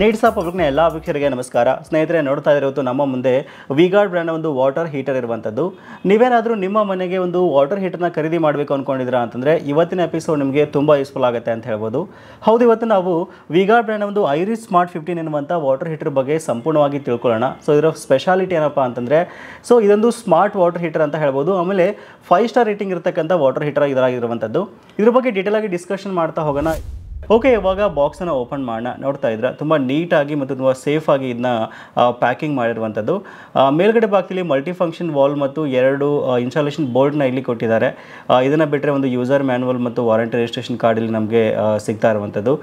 needs of ಪಬ್ಲಿಕ್ನ ಎಲ್ಲ ವೀಕ್ಷಕರಿಗೆ ನಮಸ್ಕಾರ ಸ್ನೇಹಿತರೆ ನೋಡ್ತಾ ಇರೋದು ನಮ್ಮ ಮುಂದೆ ವಿಗಾರ್ಡ್ ಬ್ರ್ಯಾಂಡ್ನ ಒಂದು ವಾಟರ್ ಹೀಟರ್ ಇರುವಂಥದ್ದು ನೀವೇನಾದರೂ ನಿಮ್ಮ ಮನೆಗೆ ಒಂದು ವಾಟರ್ ಹೀಟರ್ನ ಖರೀದಿ ಮಾಡಬೇಕು ಅಂದ್ಕೊಂಡಿದ್ದೀರಾ ಅಂತಂದರೆ ಇವತ್ತಿನ ಎಪಿಸೋಡ್ ನಿಮಗೆ ತುಂಬ ಯೂಸ್ಫುಲ್ ಆಗುತ್ತೆ ಅಂತ ಹೇಳ್ಬೋದು ಹೌದು ಇವತ್ತು ನಾವು ವಿಗಾರ್ಡ್ ಬ್ರ್ಯಾಂಡ್ ಒಂದು ಐರಿಸ್ ಸ್ಮಾರ್ಟ್ ಫಿಫ್ಟೀನ್ ಎನ್ನುವಂಥ ವಾಟರ್ ಹೀಟರ್ ಬಗ್ಗೆ ಸಂಪೂರ್ಣವಾಗಿ ತಿಳ್ಕೊಳ್ಳೋಣ ಸೊ ಇದರ ಸ್ಪೆಷಾಲಿಟಿ ಏನಪ್ಪ ಅಂತಂದರೆ ಸೊ ಇದೊಂದು ಸ್ಮಾರ್ಟ್ ವಾಟರ್ ಹೀಟರ್ ಅಂತ ಹೇಳ್ಬೋದು ಆಮೇಲೆ ಫೈವ್ ಸ್ಟಾರ್ ರೇಟಿಂಗ್ ಇರತಕ್ಕಂಥ ವಾಟರ್ ಹೀಟರ್ ಇದರಾಗಿರುವಂಥದ್ದು ಇದ್ರ ಬಗ್ಗೆ ಡೀಟೇಲಾಗಿ ಡಿಸ್ಕಷನ್ ಮಾಡ್ತಾ ಹೋಗೋಣ ಓಕೆ ಇವಾಗ ಬಾಕ್ಸನ್ನು ಓಪನ್ ಮಾಡೋಣ ನೋಡ್ತಾ ಇದ್ರ ತುಂಬ ನೀಟಾಗಿ ಮತ್ತು ತುಂಬ ಸೇಫಾಗಿ ಇದನ್ನ ಪ್ಯಾಕಿಂಗ್ ಮಾಡಿರುವಂಥದ್ದು ಮೇಲ್ಗಡೆ ಭಾಗದಲ್ಲಿ ಮಲ್ಟಿ ಫಂಕ್ಷನ್ ವಾಲ್ ಮತ್ತು ಎರಡು ಇನ್ಸ್ಟಾಲೇಷನ್ ಬೋರ್ಡ್ನ ಇಲ್ಲಿ ಕೊಟ್ಟಿದ್ದಾರೆ ಇದನ್ನು ಬಿಟ್ಟರೆ ಒಂದು ಯೂಸರ್ ಮ್ಯಾನ್ವಲ್ ಮತ್ತು ವಾರಂಟಿ ರಿಜಿಸ್ಟ್ರೇಷನ್ ಕಾರ್ಡ್ ಇಲ್ಲಿ ನಮಗೆ ಸಿಗ್ತಾ ಇರುವಂಥದ್ದು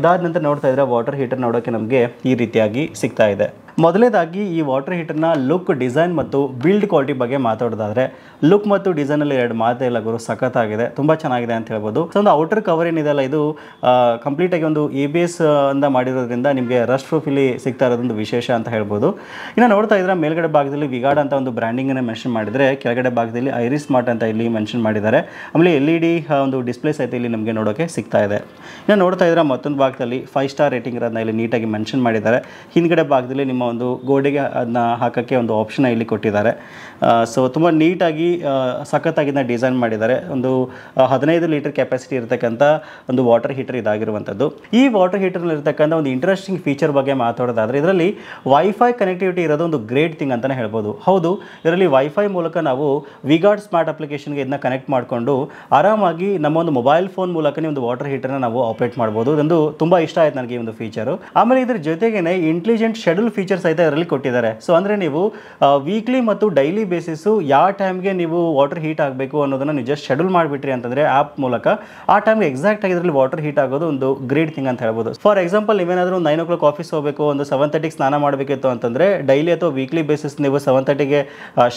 ಇದಾದ ನಂತರ ನೋಡ್ತಾ ಇದ್ರೆ ವಾಟರ್ ಹೀಟರ್ ನೋಡೋಕ್ಕೆ ನಮಗೆ ಈ ರೀತಿಯಾಗಿ ಸಿಗ್ತಾ ಇದೆ ಮೊದಲೇದಾಗಿ ಈ ವಾಟರ್ ಹೀಟರ್ನ ಲುಕ್ ಡಿಸೈನ್ ಮತ್ತು ಬಿಲ್ಡ್ ಕ್ವಾಲಿಟಿ ಬಗ್ಗೆ ಮಾತಾಡೋದಾದ್ರೆ ಲುಕ್ ಮತ್ತು ಡಿಸೈನಲ್ಲಿ ಎರಡು ಮಾತೇ ಇಲ್ಲ ಗುರು ಸಖತ್ತಾಗಿದೆ ತುಂಬ ಚೆನ್ನಾಗಿದೆ ಅಂತ ಹೇಳ್ಬೋದು ಸೊ ಒಂದು ಔಟರ್ ಕವರ್ ಅಲ್ಲ ಇದು ಕಂಪ್ಲೀಟಾಗಿ ಒಂದು ಎ ಬಿ ಎಸ್ ಅಂತ ಮಾಡಿರೋದ್ರಿಂದ ನಿಮಗೆ ರಸ್ಟ್ ಪ್ರೂಫ್ ಇಲ್ಲಿ ಸಿಗ್ತಾ ಇರೋದೊಂದು ವಿಶೇಷ ಅಂತ ಹೇಳ್ಬೋದು ಇನ್ನು ನೋಡ್ತಾ ಇದ್ರೆ ಮೇಲ್ಗಡೆ ಭಾಗದಲ್ಲಿ ವಿಗಾಡ್ ಅಂತ ಒಂದು ಬ್ರ್ಯಾಂಡಿಂಗನ್ನು ಮೆನ್ಷನ್ ಮಾಡಿದರೆ ಕೆಳಗಡೆ ಭಾಗದಲ್ಲಿ ಐರಿಸ್ ಸ್ಮಾರ್ಟ್ ಅಂತ ಇಲ್ಲಿ ಮೆನ್ಷನ್ ಮಾಡಿದ್ದಾರೆ ಆಮೇಲೆ ಎಲ್ ಇ ಡಿ ಒಂದು ಡಿಸ್ಪ್ಲೇಸ್ ಐತೆ ಇಲ್ಲಿ ನಮಗೆ ನೋಡೋಕೆ ಸಿಗ್ತಾ ಇದೆ ಇನ್ನು ನೋಡ್ತಾ ಇದ್ರೆ ಮತ್ತೊಂದು ಭಾಗದಲ್ಲಿ ಫೈವ್ ಸ್ಟಾರ್ ರೇಟಿಂಗ್ ಇರೋದನ್ನ ಇಲ್ಲಿ ನೀಟಾಗಿ ಮೆನ್ಷನ್ ಮಾಡಿದ್ದಾರೆ ಹಿಂದ್ಗಡೆ ಭಾಗದಲ್ಲಿ ನಿಮ್ಮ ಒಂದು ಗೋಡೆಗೆ ಅದನ್ನ ಹಾಕೋಕ್ಕೆ ಒಂದು ಆಪ್ಷನ್ ಇಲ್ಲಿ ಕೊಟ್ಟಿದ್ದಾರೆ ಸೊ ತುಂಬ ನೀಟಾಗಿ ಸಖತ್ತಾಗಿದ್ದ ಡಿಸೈನ್ ಮಾಡಿದ್ದಾರೆ ಒಂದು ಹದಿನೈದು ಲೀಟರ್ ಕೆಪಾಸಿಟಿ ಇರತಕ್ಕಂಥ ಒಂದು ವಾಟರ್ ಹೀಟರ್ ಇದಾಗಿರುವಂಥದ್ದು ಈ ವಾಟರ್ ಇರತಕ್ಕಂಥ ಒಂದು ಇಂಟ್ರೆಸ್ಟಿಂಗ್ ಫೀಚರ್ ಬಗ್ಗೆ ಮಾತಾಡೋದಾದರೆ ಇದರಲ್ಲಿ ವೈಫೈ ಕನೆಕ್ಟಿವಿಟಿ ಇರೋದು ಒಂದು ಗ್ರೇಟ್ ಥಿಂಗ್ ಅಂತಲೇ ಹೇಳ್ಬೋದು ಹೌದು ಇದರಲ್ಲಿ ವೈಫೈ ಮೂಲಕ ನಾವು ವಿಗಾರ್ಡ್ ಸ್ಮಾರ್ಟ್ ಅಪ್ಲಿಕೇಶನ್ಗೆ ಇದನ್ನ ಕನೆಕ್ಟ್ ಮಾಡಿಕೊಂಡು ಆರಾಮಾಗಿ ನಮ್ಮ ಒಂದು ಮೊಬೈಲ್ ಫೋನ್ ಮೂಲಕನೇ ಒಂದು ವಾಟರ್ ಹೀಟರ್ನ ನಾವು ಆಪರೇಟ್ ಮಾಡ್ಬೋದು ಇದೊಂದು ತುಂಬ ಇಷ್ಟ ಆಯ್ತು ನನಗೆ ಈ ಒಂದು ಫೀಚರ್ ಆಮೇಲೆ ಇದ್ರ ಜೊತೆಗೇನೆ ಇಂಟೆಲಿಜೆಂಟ್ ಶೆಡ್ಯೂಲ್ ಫೀಚರ್ ಸೈತೆ ರೆಲಿ ಕೊಟ್ಟಿದ್ದಾರೆ ಸೋ ಅಂದ್ರೆ ನೀವು ವೀಕ್ಲಿ ಮತ್ತು ಡೈಲಿ ಬೇಸಿಸ್ ಯಾ ಟೈಮ್ ಗೆ ನೀವು ವಾಟರ್ ಹೀಟ್ ಆಗಬೇಕು ಅನ್ನೋದನ್ನ ನೀವು just ಶೆಡ್ಯೂಲ್ ಮಾಡಿಬಿಟ್ರಿ ಅಂತಂದ್ರೆ ಆಪ್ ಮೂಲಕ ಆ ಟೈಮ್ ಗೆ ಎಕ್ಸಾಕ್ಟ್ ಆಗಿ ಅದರಲ್ಲಿ ವಾಟರ್ ಹೀಟ್ ಆಗೋದು ಒಂದು ಗ್ರೇಟ್ ಥಿಂಗ್ ಅಂತ ಹೇಳಬಹುದು ಫಾರ್ एग्जांपल ನೀವು ಏನಾದರೂ 9:00 ಕ್ಲಾಕ್ ಆಫೀಸ್ ಹೋಗಬೇಕು ಒಂದು 7:30 ಕ್ಕೆ ಸ್ನಾನ ಮಾಡಬೇಕಿತ್ತು ಅಂತಂದ್ರೆ ಡೈಲಿ ಅಥವಾ ವೀಕ್ಲಿ ಬೇಸಿಸ್ ನೀವು 7:30 ಗೆ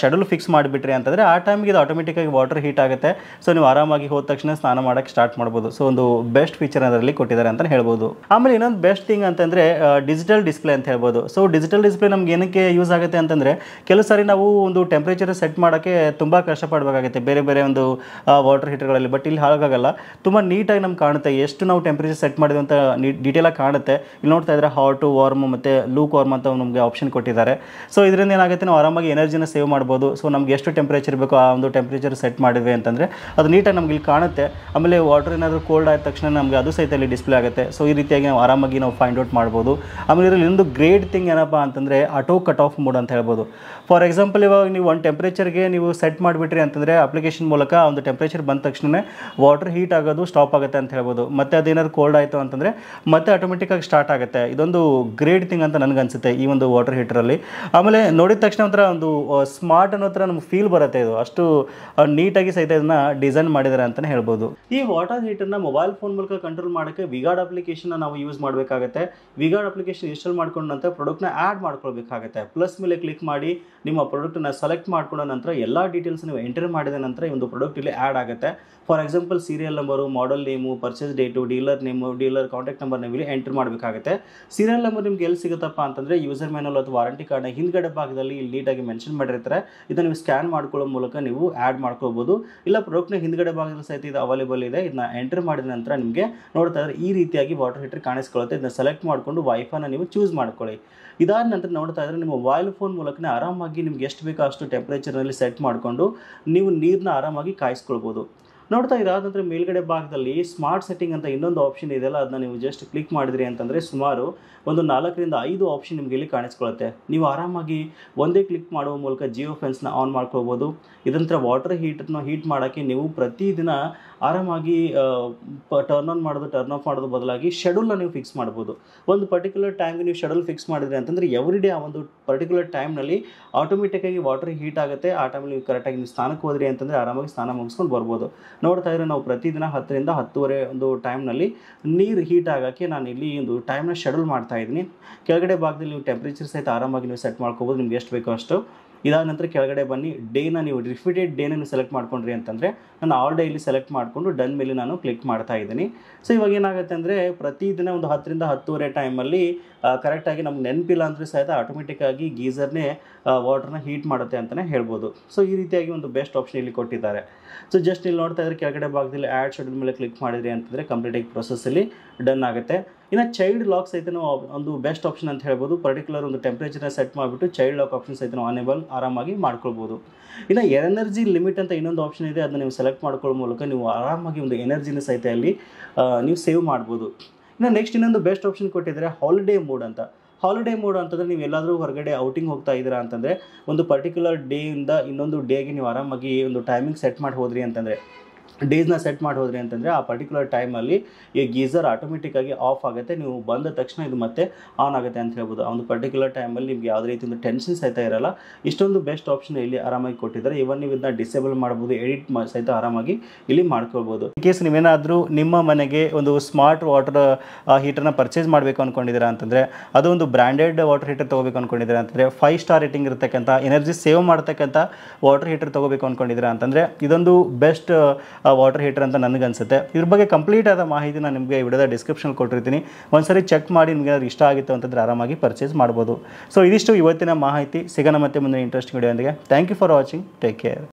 ಶೆಡ್ಯೂಲ್ ಫಿಕ್ಸ್ ಮಾಡಿಬಿಟ್ರಿ ಅಂತಂದ್ರೆ ಆ ಟೈಮ್ ಗೆ ಇದು ಆಟೋಮ್ಯಾಟಿಕ್ ಆಗಿ ವಾಟರ್ ಹೀಟ್ ಆಗುತ್ತೆ ಸೋ ನೀವು আরাಮವಾಗಿ ಹೊತ್ತ ತಕ್ಷಣ ಸ್ನಾನ ಮಾಡೋಕೆ ಸ್ಟಾರ್ಟ್ ಮಾಡಬಹುದು ಸೋ ಒಂದು ಬೆಸ್ಟ್ ಫೀಚರ್ ಅದರಲ್ಲಿ ಕೊಟ್ಟಿದ್ದಾರೆ ಅಂತ ಹೇಳಬಹುದು ಆಮೇಲೆ ಇನ್ನೊಂದು ಬೆಸ್ಟ್ ಥಿಂಗ್ ಅಂತಂದ್ರೆ ಡಿಜಿಟಲ್ ডিসಪ್ಲೇ ಅಂತ ಹೇಳಬಹುದು ಸೋ ಡಿಜಿಟಲ್ ಡಿಸ್ಪ್ಲೇ ನಮ್ಗೆ ಏನಕ್ಕೆ ಯೂಸ್ ಆಗುತ್ತೆ ಅಂತಂದರೆ ಕೆಲವು ಸಾರಿ ನಾವು ಒಂದು ಟೆಂಪ್ರೇಚರ್ ಸೆಟ್ ಮಾಡೋಕ್ಕೆ ತುಂಬ ಕಷ್ಟಪಡಬೇಕಾಗುತ್ತೆ ಬೇರೆ ಬೇರೆ ಒಂದು ವಾಟರ್ ಹೀಟರ್ಗಳಲ್ಲಿ ಬಟ್ ಇಲ್ಲಿ ಹಾಗಾಗಲ್ಲ ತುಂಬ ನೀಟಾಗಿ ನಮ್ಗೆ ಕಾಣುತ್ತೆ ಎಷ್ಟು ನಾವು ಟೆಂಪ್ರೇಚರ್ ಸೆಟ್ ಮಾಡಿದ್ವಿ ಅಂತ ಡೀಟೇಲಾಗಿ ಕಾಣುತ್ತೆ ಇಲ್ಲಿ ನೋಡ್ತಾ ಇದ್ದರೆ ಹಾಟು ವಾರ್ಮು ಮತ್ತು ಲೂಕ್ ವಾರ್ಮ್ ಅಂತ ನಮಗೆ ಆಪ್ಷನ್ ಕೊಟ್ಟಿದ್ದಾರೆ ಸೊ ಇದರಿಂದ ಏನಾಗುತ್ತೆ ನಾವು ಆರಾಮಾಗಿ ಎನರ್ಜಿನ ಸೇವ್ ಮಾಡ್ಬೋದು ಸೊ ನಮ್ಗೆ ಎಷ್ಟು ಟೆಂಪ್ರೇಚರ್ ಬೇಕು ಆ ಒಂದು ಟೆಂಪ್ರೇಚರ್ ಸೆಟ್ ಮಾಡಿದ್ವಿ ಅಂತಂದರೆ ಅದು ನೀಟಾಗಿ ನಮ್ಗೆ ಇಲ್ಲಿ ಕಾಣುತ್ತೆ ಆಮೇಲೆ ವಾಟರ್ ಏನಾದರೂ ಕೋಲ್ಡ್ ಆದ ತಕ್ಷಣ ನಮಗೆ ಅದು ಸಹಿತ ಇಲ್ಲಿ ಡಿಸ್ಪ್ಲೇ ಆಗುತ್ತೆ ಸೊ ಈ ರೀತಿಯಾಗಿ ನಾವು ಆರಾಮಾಗಿ ನಾವು ಫೈಂಡ್ ಔಟ್ ಮಾಡ್ಬೋದು ಆಮೇಲೆ ಇದರಲ್ಲಿ ಒಂದು ಗ್ರೇಟ್ ಥಿಂಗ್ ಏನಪ್ಪ ಏನಪ್ಪ ಅಂತಂದರೆ ಆಟೋ ಕಟ್ ಆಫ್ ಮೋಡ್ ಅಂತ ಹೇಳ್ಬೋದು ಫಾರ್ ಎಕ್ಸಾಂಪಲ್ ಇವಾಗ ನೀವು ಒಂದು ಟೆಂಪ್ರೇಚರ್ಗೆ ನೀವು ಸೆಟ್ ಮಾಡಿಬಿಟ್ರಿ ಅಂತಂದರೆ ಅಪ್ಲಿಕೇಶನ್ ಮೂಲಕ ಒಂದು ಟೆಂಪ್ರೇಚರ್ ಬಂದ ತಕ್ಷಣ ವಾಟರ್ ಹೀಟ್ ಆಗೋದು ಸ್ಟಾಪ್ ಆಗುತ್ತೆ ಅಂತ ಹೇಳ್ಬೋದು ಮತ್ತು ಅದೇನಾದ್ರು ಕೋಲ್ಡ್ ಆಯಿತು ಅಂತಂದರೆ ಮತ್ತೆ ಆಟೋಮೆಟಿಕ್ಕಾಗಿ ಸ್ಟಾರ್ಟ್ ಆಗುತ್ತೆ ಇದೊಂದು ಗ್ರೇಟ್ ಥಿಂಗ್ ಅಂತ ಅನ್ಸುತ್ತೆ ಈ ಒಂದು ವಾಟರ್ ಹೀಟರಲ್ಲಿ ಆಮೇಲೆ ನೋಡಿದ ತಕ್ಷಣ ಒಂಥರ ಒಂದು ಸ್ಮಾರ್ಟ್ ಅನ್ನೋ ಥರ ನಮ್ಗೆ ಫೀಲ್ ಬರುತ್ತೆ ಇದು ಅಷ್ಟು ನೀಟಾಗಿ ಸಹಿತ ಇದನ್ನ ಡಿಸೈನ್ ಮಾಡಿದ್ದಾರೆ ಅಂತಲೇ ಹೇಳ್ಬೋದು ಈ ವಾಟರ್ ಹೀಟರ್ನ ಮೊಬೈಲ್ ಫೋನ್ ಮೂಲಕ ಕಂಟ್ರೋಲ್ ಮಾಡೋಕ್ಕೆ ವಿಗಾರ್ಡ್ ಅಪ್ಲಿಕೇಶನ್ನ ನಾವು ಯೂಸ್ ಮಾಡಬೇಕಾಗುತ್ತೆ ವಿಗಾರ್ಡ್ ಅಪ್ಲಿಕೇಶನ್ ಇನ್ಸ್ಟಾಲ್ ಮಾಡ್ಕೊಂಡಂತೆ ಪ್ರಾಡಕ್ಟ್ನ ಆ್ಯಡ್ ಮಾಡ್ಕೊಳ್ಬೇಕಾಗುತ್ತೆ ಪ್ಲಸ್ ಮೇಲೆ ಕ್ಲಿಕ್ ಮಾಡಿ ನಿಮ್ಮ ಪ್ರಾಡಕ್ಟನ್ನು ಸೆಲೆಕ್ಟ್ ಮಾಡ್ಕೊಂಡ ನಂತರ ಎಲ್ಲ ಡೀಟೇಲ್ಸ್ ನೀವು ಎಂಟರ್ ಮಾಡಿದ ನಂತರ ಈ ಒಂದು ಪ್ರಾಡಕ್ಟ್ ಇಲ್ಲಿ ಆ್ಯಡ್ ಆಗುತ್ತೆ for example serial number model name purchase date dealer name dealer contact number ನೀವು ಇಲ್ಲಿ ಎಂಟರ್ ಮಾಡಬೇಕಾಗುತ್ತೆ ಸೀರಿಯಲ್ ನಂಬರ್ ನಿಮ್ಗೆ ಎಲ್ಲಿ ಸಿಗುತ್ತಪ್ಪ ಅಂತಂದರೆ ಯೂಸರ್ ಮ್ಯಾನಲ್ ಅಥವಾ ವಾರಂಟಿ ಕಾರ್ಡ್ನ ಹಿಂದ್ಗಡೆ ಭಾಗದಲ್ಲಿ ಇಲ್ಲಿ ನೀಟಾಗಿ ಮೆನ್ಷನ್ ಮಾಡಿರ್ತಾರೆ ಇದನ್ನು ನೀವು ಸ್ಕ್ಯಾನ್ ಮಾಡ್ಕೊಳ್ಳೋ ಮೂಲಕ ನೀವು ಆ್ಯಡ್ ಮಾಡ್ಕೋಬೋದು ಇಲ್ಲ ಪ್ರಾಡಕ್ಟ್ನ ಹಿಂದ್ಗಡೆ ಭಾಗದಲ್ಲಿ ಸಹಿತ ಇದು ಅವೈಲೇಬಲ್ ಇದೆ ಇದನ್ನ ಎಂಟರ್ ಮಾಡಿದ ನಂತರ ನಿಮಗೆ ನೋಡ್ತಾ ಇದ್ರೆ ಈ ರೀತಿಯಾಗಿ ವಾಟರ್ ಹೀಟರ್ ಕಾಣಿಸ್ಕೊಳ್ಳುತ್ತೆ ಇದನ್ನ ಸೆಲೆಕ್ಟ್ ಮಾಡಿಕೊಂಡು ವೈಫೈನ ನೀವು ಚೂಸ್ ಮಾಡ್ಕೊಳ್ಳಿ ಇದು ಇದಾದ ನಂತರ ನೋಡ್ತಾ ಇದ್ರೆ ನಿಮ್ಮ ವಾಯ್ಲ್ ಫೋನ್ ಮೂಲಕನೇ ಆರಾಮಾಗಿ ನಿಮ್ಗೆ ಎಷ್ಟು ಬೇಕೋ ಅಷ್ಟು ಟೆಂಪ್ರೇಚರ್ನಲ್ಲಿ ಸೆಟ್ ಮಾಡಿಕೊಂಡು ನೀವು ನೀರನ್ನ ಆರಾಮಾಗಿ ಕಾಯಿಸ್ಕೊಳ್ಬೋದು ನೋಡ್ತಾ ಇದಾದಂದರೆ ಮೇಲ್ಗಡೆ ಭಾಗದಲ್ಲಿ ಸ್ಮಾರ್ಟ್ ಸೆಟ್ಟಿಂಗ್ ಅಂತ ಇನ್ನೊಂದು ಆಪ್ಷನ್ ಇದೆಯಲ್ಲ ಅದನ್ನ ನೀವು ಜಸ್ಟ್ ಕ್ಲಿಕ್ ಮಾಡಿದ್ರಿ ಅಂತಂದರೆ ಸುಮಾರು ಒಂದು ನಾಲ್ಕರಿಂದ ಐದು ಆಪ್ಷನ್ ನಿಮಗೆ ಇಲ್ಲಿ ಕಾಣಿಸ್ಕೊಳ್ಳುತ್ತೆ ನೀವು ಆರಾಮಾಗಿ ಒಂದೇ ಕ್ಲಿಕ್ ಮಾಡುವ ಮೂಲಕ ಜಿಯೋ ಫೆನ್ಸ್ನ ಆನ್ ಮಾಡ್ಕೋಬೋದು ಇದಂತರ ವಾಟರ್ ಹೀಟರ್ನ ಹೀಟ್ ಮಾಡೋಕ್ಕೆ ನೀವು ಪ್ರತಿದಿನ ಆರಾಮಾಗಿ ಟರ್ನ್ ಆನ್ ಮಾಡೋದು ಟರ್ನ್ ಆಫ್ ಮಾಡೋದು ಬದಲಾಗಿ ಶೆಡ್ಯೂಲ್ನ ನೀವು ಫಿಕ್ಸ್ ಮಾಡ್ಬೋದು ಒಂದು ಪರ್ಟಿಕ್ಯುಲರ್ ಟೈಮ್ಗೆ ನೀವು ಶೆಡ್ಯೂಲ್ ಫಿಕ್ಸ್ ಮಾಡಿದ್ರಿ ಅಂತಂದರೆ ಎವ್ರಿ ಡೇ ಆ ಒಂದು ಪರ್ಟಿಕ್ಯುಲರ್ ಟೈಮ್ನಲ್ಲಿ ಆಟೋಮೆಟಿಕ್ಕಾಗಿ ವಾಟರ್ ಹೀಟ್ ಆಗುತ್ತೆ ಆ ಟೈಮಲ್ಲಿ ನೀವು ಕರೆಕ್ಟಾಗಿ ನೀವು ಸ್ನಾನಕ್ಕೆ ಹೋದ್ರಿ ಅಂತಂದರೆ ಆರಾಮಾಗಿ ಸ್ನಾನ ಮುಗಿಸ್ಕೊಂಡು ಬರ್ಬೋದು ನೋಡ್ತಾ ಇದ್ರೆ ನಾವು ಪ್ರತಿದಿನ ಹತ್ತರಿಂದ ಹತ್ತುವರೆ ಒಂದು ಟೈಮ್ನಲ್ಲಿ ನೀರು ಹೀಟ್ ಆಗೋಕ್ಕೆ ನಾನು ಇಲ್ಲಿ ಒಂದು ಟೈಮ್ನ ಶೆಡ್ಯೂಲ್ ಮಾಡ್ತಾ ಇದ್ದೀನಿ ಕೆಳಗಡೆ ಭಾಗದಲ್ಲಿ ನೀವು ಟೆಂಪ್ರೇಚರ್ ಸಹಿತ ಆರಾಮಾಗಿ ನೀವು ಸೆಟ್ ಮಾಡ್ಕೋಬೋದು ನಿಮ್ಗೆ ಎಷ್ಟು ಬೇಕೋ ಅಷ್ಟು ಇದಾದ ನಂತರ ಕೆಳಗಡೆ ಬನ್ನಿ ಡೇನ ನೀವು ರಿಪೀಟೆಡ್ ಡೇನ ನೀವು ಸೆಲೆಕ್ಟ್ ಮಾಡ್ಕೊಂಡ್ರಿ ಅಂತಂದರೆ ನಾನು ಆಲ್ ಡೇ ಇಲ್ಲಿ ಸೆಲೆಕ್ಟ್ ಮಾಡಿಕೊಂಡು ಡನ್ ಮೇಲೆ ನಾನು ಕ್ಲಿಕ್ ಮಾಡ್ತಾ ಇದ್ದೀನಿ ಸೊ ಇವಾಗ ಏನಾಗುತ್ತೆ ಅಂದರೆ ಪ್ರತಿದಿನ ಒಂದು ಹತ್ತರಿಂದ ಹತ್ತುವರೆ ಟೈಮಲ್ಲಿ ಕರೆಕ್ಟಾಗಿ ನಮ್ಗೆ ನೆನಪಿಲ್ಲ ಅಂದರೆ ಸಹಿತ ಆಟೋಮೆಟಿಕ್ಕಾಗಿ ಗೀಸರ್ನೇ ವಾಟರ್ನ ಹೀಟ್ ಮಾಡುತ್ತೆ ಅಂತಲೇ ಹೇಳ್ಬೋದು ಸೊ ಈ ರೀತಿಯಾಗಿ ಒಂದು ಬೆಸ್ಟ್ ಆಪ್ಷನ್ ಇಲ್ಲಿ ಕೊಟ್ಟಿದ್ದಾರೆ ಸೊ ಜಸ್ಟ್ ಇಲ್ಲಿ ನೋಡ್ತಾ ಇದ್ರೆ ಕೆಳಗಡೆ ಭಾಗದಲ್ಲಿ ಆ್ಯಡ್ ಶೆಡ್ಯೂಲ್ ಮೇಲೆ ಕ್ಲಿಕ್ ಮಾಡಿದ್ರಿ ಅಂತಂದರೆ ಕಂಪ್ಲೀಟಾಗಿ ಪ್ರೊಸೆಸಲ್ಲಿ ಡನ್ ಆಗುತ್ತೆ ಇನ್ನು ಚೈಲ್ಡ್ ಲಾಕ್ ಸಹಿತ ನಾವು ಒಂದು ಬೆಸ್ಟ್ ಆಪ್ಷನ್ ಅಂತ ಹೇಳ್ಬೋದು ಪರ್ಟಿಕ್ಯುಲರ್ ಒಂದು ಟೆಂಪ್ರೇಚರ್ನ ಸೆಟ್ ಮಾಡಿಬಿಟ್ಟು ಚೈಲ್ಡ್ ಲಾಕ್ ಆಪ್ಷನ್ ಸಹಿತ ನಾವು ಅನೇಬಲ್ ಆರಾಮಾಗಿ ಮಾಡ್ಕೊಳ್ಬೋದು ಇನ್ನು ಎನರ್ಜಿ ಲಿಮಿಟ್ ಅಂತ ಇನ್ನೊಂದು ಆಪ್ಷನ್ ಇದೆ ಅದನ್ನ ನೀವು ಸೆಲೆಕ್ಟ್ ಮಾಡ್ಕೊಳ್ಳೋ ಮೂಲಕ ನೀವು ಆರಾಮಾಗಿ ಒಂದು ಎನರ್ಜಿನ ಸಹಿತ ಅಲ್ಲಿ ನೀವು ಸೇವ್ ಮಾಡ್ಬೋದು ಇನ್ನು ನೆಕ್ಸ್ಟ್ ಇನ್ನೊಂದು ಬೆಸ್ಟ್ ಆಪ್ಷನ್ ಕೊಟ್ಟಿದ್ದರೆ ಹಾಲಿಡೇ ಮೋಡ್ ಅಂತ ಹಾಲಿಡೇ ಮೋಡ್ ಅಂತಂದರೆ ನೀವು ಎಲ್ಲಾದರೂ ಹೊರಗಡೆ ಔಟಿಂಗ್ ಹೋಗ್ತಾ ಇದ್ದೀರಾ ಅಂತಂದರೆ ಒಂದು ಪರ್ಟಿಕ್ಯುಲರ್ ಡೇಯಿಂದ ಇನ್ನೊಂದು ಡೇಗೆ ನೀವು ಆರಾಮಾಗಿ ಒಂದು ಟೈಮಿಂಗ್ ಸೆಟ್ ಮಾಡಿ ಹೋದ್ರಿ ಅಂತಂದರೆ ಡೇಸ್ನ ಸೆಟ್ ಮಾಡಿ ಹೋದ್ರಿ ಅಂತಂದರೆ ಆ ಪರ್ಟಿಕ್ಯುಲರ್ ಟೈಮಲ್ಲಿ ಈ ಗೀಸರ್ ಆಟೋಮೆಟಿಕ್ಕಾಗಿ ಆಫ್ ಆಗುತ್ತೆ ನೀವು ಬಂದ ತಕ್ಷಣ ಇದು ಮತ್ತೆ ಆನ್ ಆಗುತ್ತೆ ಅಂತ ಹೇಳ್ಬೋದು ಆ ಒಂದು ಪರ್ಟಿಕ್ಯುಲರ್ ಟೈಮಲ್ಲಿ ನಿಮ್ಗೆ ಯಾವುದೇ ಒಂದು ಟೆನ್ಷನ್ ಸಹಿತ ಇರಲ್ಲ ಇಷ್ಟೊಂದು ಬೆಸ್ಟ್ ಆಪ್ಷನ್ ಇಲ್ಲಿ ಆರಾಮಾಗಿ ಕೊಟ್ಟಿದ್ದಾರೆ ಇವನ್ ನೀವು ಇದನ್ನ ಡಿಸೇಬಲ್ ಮಾಡ್ಬೋದು ಎಡಿಟ್ ಸಹಿತ ಆರಾಮಾಗಿ ಇಲ್ಲಿ ಮಾಡ್ಕೊಳ್ಬೋದು ಇನ್ ಕೇಸ್ ನೀವೇನಾದರೂ ನಿಮ್ಮ ಮನೆಗೆ ಒಂದು ಸ್ಮಾರ್ಟ್ ವಾಟರ್ ಹೀಟರ್ನ ಪರ್ಚೇಸ್ ಮಾಡಬೇಕು ಅಂದ್ಕೊಂಡಿದ್ದೀರಾ ಅಂತಂದರೆ ಅದು ಒಂದು ಬ್ರ್ಯಾಂಡೆಡ್ ವಾಟರ್ ಹೀಟರ್ ತೊಗೋಬೇಕು ಅಂದ್ಕೊಂಡಿದ್ದೀರಾ ಅಂತಂದರೆ ಫೈವ್ ಸ್ಟಾರ್ ರೇಟಿಂಗ್ ಇರತಕ್ಕಂಥ ಎನರ್ಜಿ ಸೇವ್ ಮಾಡ್ತಕ್ಕಂಥ ವಾಟರ್ ಹೀಟರ್ ತೊಗೋಬೇಕು ಅಂದ್ಕೊಂಡಿದ್ದೀರಾ ಅಂತಂದರೆ ಇದೊಂದು ಬೆಸ್ಟ್ ಆ ವಾಟರ್ ಹೀಟರ್ ಅಂತ ನನಗನ್ಸುತ್ತೆ ಇದ್ರ ಬಗ್ಗೆ ಕಂಪ್ಲೀಟ್ ಆದ ಮಾಹಿತಿ ನಾನು ನಿಮಗೆ ವಿಡಿಯೋದ ಡಿಸ್ಕ್ರಿಪ್ಷನ್ ಕೊಟ್ಟಿರ್ತೀನಿ ಒಂದ್ಸರಿ ಚೆಕ್ ಮಾಡಿ ನಿಮಗೆ ಏನಾದ್ರು ಇಷ್ಟ ಆಗಿತ್ತು ಅಂತಂದ್ರೆ ಆರಾಮಾಗಿ ಪರ್ಚೇಸ್ ಮಾಡ್ಬೋದು ಸೊ ಇದಿಷ್ಟು ಇವತ್ತಿನ ಮಾಹಿತಿ ಸಿಗೋಣ ಮತ್ತೆ ಮುಂದಿನ interesting video thank you for watching take care